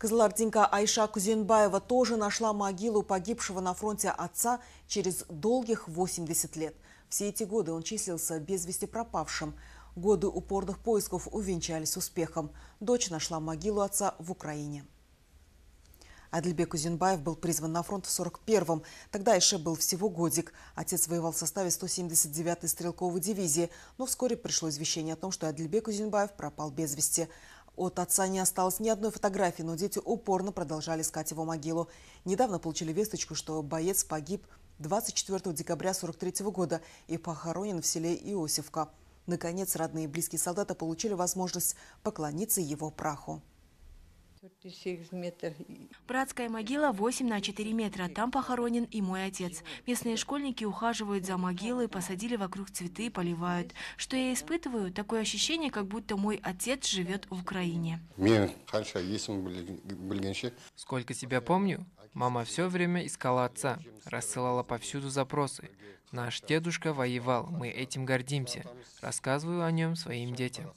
Казалардинка Айша Кузенбаева тоже нашла могилу погибшего на фронте отца через долгих 80 лет. Все эти годы он числился без вести пропавшим. Годы упорных поисков увенчались успехом. Дочь нашла могилу отца в Украине. Адельбек Узенбаев был призван на фронт в 41-м. Тогда Айше был всего годик. Отец воевал в составе 179-й стрелковой дивизии, но вскоре пришло извещение о том, что Адельбек Узенбаев пропал без вести. От отца не осталось ни одной фотографии, но дети упорно продолжали искать его могилу. Недавно получили весточку, что боец погиб 24 декабря 1943 года и похоронен в селе Иосифка. Наконец, родные и близкие солдата получили возможность поклониться его праху. Братская могила 8 на 4 метра. Там похоронен и мой отец. Местные школьники ухаживают за могилой, посадили вокруг цветы, поливают. Что я испытываю? Такое ощущение, как будто мой отец живет в Украине. Сколько себя помню, мама все время искала отца, рассылала повсюду запросы. Наш дедушка воевал, мы этим гордимся. Рассказываю о нем своим детям.